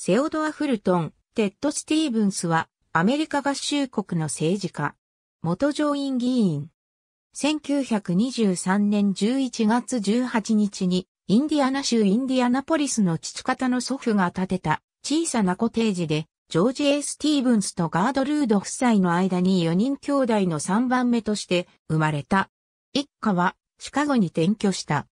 セオドア・フルトン、テッド・スティーブンスは、アメリカ合衆国の政治家、元上院議員。1923年11月18日に、インディアナ州インディアナポリスの父方の祖父が建てた小さなコテージで、ジョージ・ A・ スティーブンスとガードルード夫妻の間に4人兄弟の3番目として生まれた。一家はシカゴに転居した。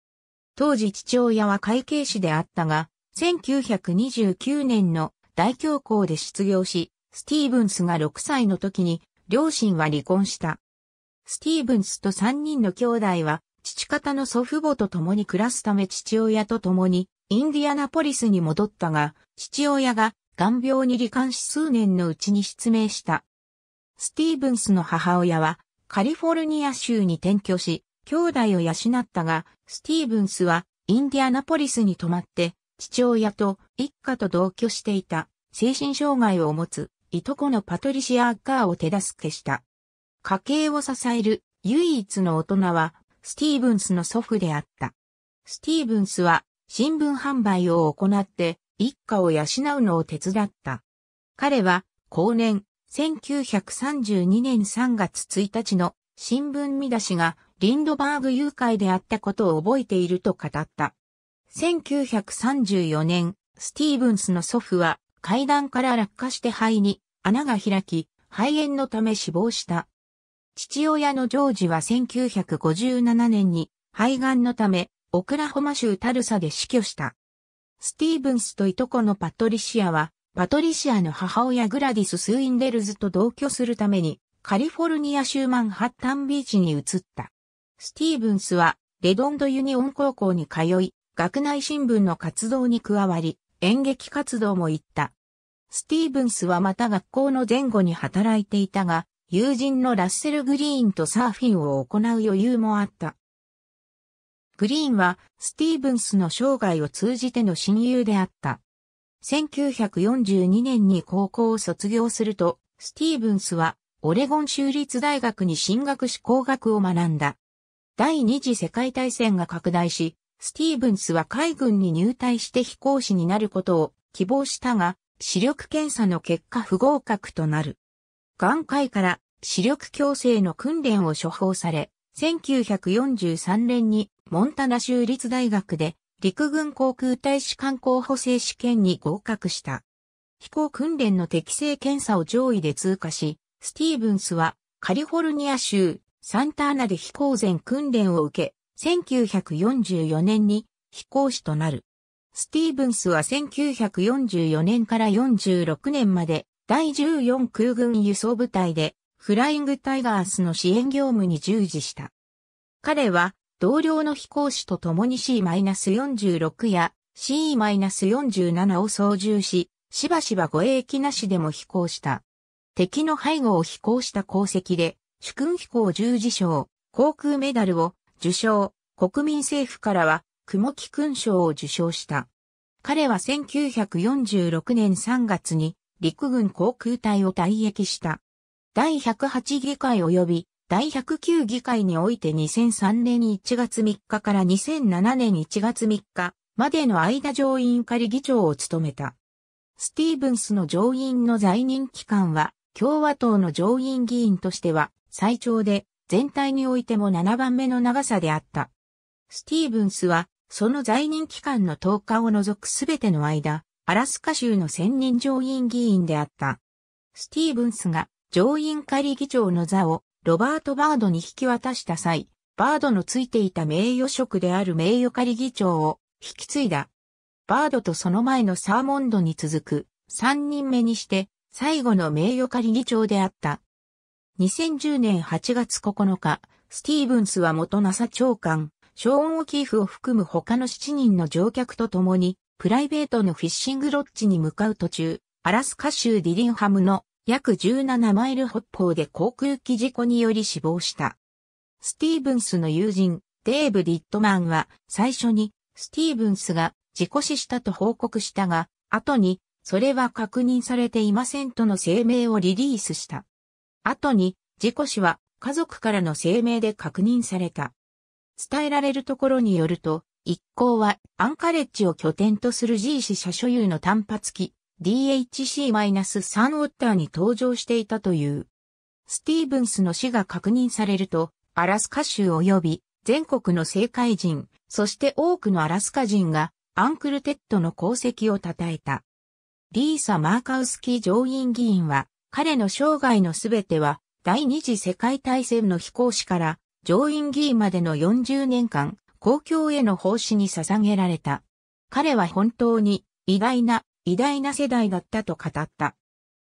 当時父親は会計士であったが、1929年の大恐慌で失業し、スティーブンスが6歳の時に両親は離婚した。スティーブンスと3人の兄弟は、父方の祖父母と共に暮らすため父親と共にインディアナポリスに戻ったが、父親が眼病に罹患し数年のうちに失明した。スティーブンスの母親はカリフォルニア州に転居し、兄弟を養ったが、スティーブンスはインディアナポリスに泊まって父親と一家と同居していた精神障害を持ついとこのパトリシア・アッカーを手助けした。家計を支える唯一の大人はスティーブンスの祖父であった。スティーブンスは新聞販売を行って一家を養うのを手伝った。彼は後年1932年3月1日の新聞見出しがリンドバーグ誘拐であったことを覚えていると語った。1934年、スティーブンスの祖父は階段から落下して肺に穴が開き、肺炎のため死亡した。父親のジョージは1957年に肺がんのため、オクラホマ州タルサで死去した。スティーブンスといとこのパトリシアは、パトリシアの母親グラディス・スウィンデルズと同居するために、カリフォルニア州マンハッタンビーチに移った。スティーブンスは、レドンドユニオン高校に通い、学内新聞の活動に加わり、演劇活動も行った。スティーブンスはまた学校の前後に働いていたが、友人のラッセル・グリーンとサーフィンを行う余裕もあった。グリーンはスティーブンスの生涯を通じての親友であった。1942年に高校を卒業すると、スティーブンスはオレゴン州立大学に進学し工学を学んだ。第二次世界大戦が拡大し、スティーブンスは海軍に入隊して飛行士になることを希望したが、視力検査の結果不合格となる。眼科医から視力矯正の訓練を処方され、1943年にモンタナ州立大学で陸軍航空大使官候補生試験に合格した。飛行訓練の適正検査を上位で通過し、スティーブンスはカリフォルニア州サンターナで飛行前訓練を受け、1944年に飛行士となる。スティーブンスは1944年から46年まで第14空軍輸送部隊でフライングタイガースの支援業務に従事した。彼は同僚の飛行士と共に C-46 や C-47 を操縦し、しばしば護衛機なしでも飛行した。敵の背後を飛行した功績で、主君飛行十字章、航空メダルを受賞、国民政府からは、雲木勲章を受賞した。彼は1946年3月に陸軍航空隊を退役した。第108議会及び第109議会において2003年1月3日から2007年1月3日までの間上院仮議長を務めた。スティーブンスの上院の在任期間は共和党の上院議員としては最長で全体においても7番目の長さであった。スティーブンスは、その在任期間の10日を除くすべての間、アラスカ州の専任上院議員であった。スティーブンスが上院仮議長の座をロバート・バードに引き渡した際、バードのついていた名誉職である名誉仮議長を引き継いだ。バードとその前のサーモンドに続く3人目にして最後の名誉仮議長であった。2010年8月9日、スティーブンスは元 NASA 長官、ショーン・オキーフを含む他の7人の乗客と共に、プライベートのフィッシングロッジに向かう途中、アラスカ州ディリンハムの約17マイル北方で航空機事故により死亡した。スティーブンスの友人、デーブ・ディットマンは最初にスティーブンスが事故死したと報告したが、後にそれは確認されていませんとの声明をリリースした。後に、事故死は家族からの声明で確認された。伝えられるところによると、一行はアンカレッジを拠点とする G 氏車所有の単発機 DHC-3 ウォッターに登場していたという。スティーブンスの死が確認されると、アラスカ州及び全国の政界人、そして多くのアラスカ人がアンクルテッドの功績を称えた。リーサ・マーカウスキー上院議員は彼の生涯のすべては、第二次世界大戦の飛行士から上院議員までの40年間、公共への奉仕に捧げられた。彼は本当に偉大な、偉大な世代だったと語った。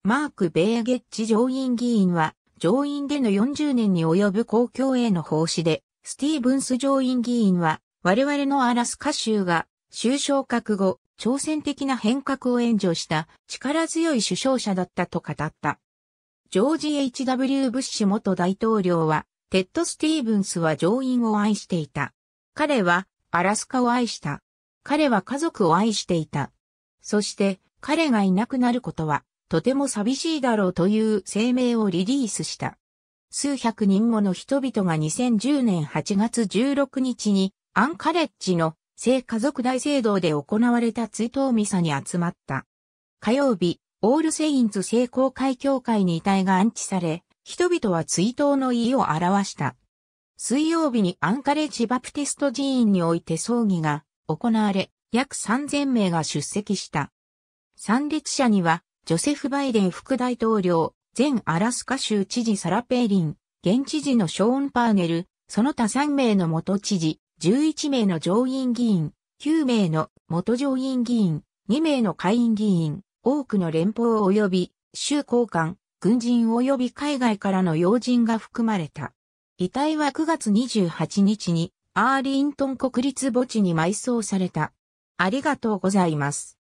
マーク・ベーゲッチ上院議員は、上院での40年に及ぶ公共への奉仕で、スティーブンス上院議員は、我々のアラスカ州が、州昇覚悟、挑戦的な変革を援助した力強い首相者だったと語った。ジョージ・ H.W. ブッシュ元大統領は、テッド・スティーブンスは上院を愛していた。彼はアラスカを愛した。彼は家族を愛していた。そして彼がいなくなることはとても寂しいだろうという声明をリリースした。数百人もの人々が2010年8月16日にアンカレッジの聖家族大聖堂で行われた追悼ミサに集まった。火曜日、オールセインズ聖公会協会に遺体が安置され、人々は追悼の意を表した。水曜日にアンカレッジバプテスト寺院において葬儀が行われ、約3000名が出席した。参列者には、ジョセフ・バイデン副大統領、前アラスカ州知事サラ・ペーリン、現知事のショーン・パーネル、その他3名の元知事、11名の上院議員、9名の元上院議員、2名の下院議員、多くの連邦及び州高官、軍人及び海外からの要人が含まれた。遺体は9月28日にアーリントン国立墓地に埋葬された。ありがとうございます。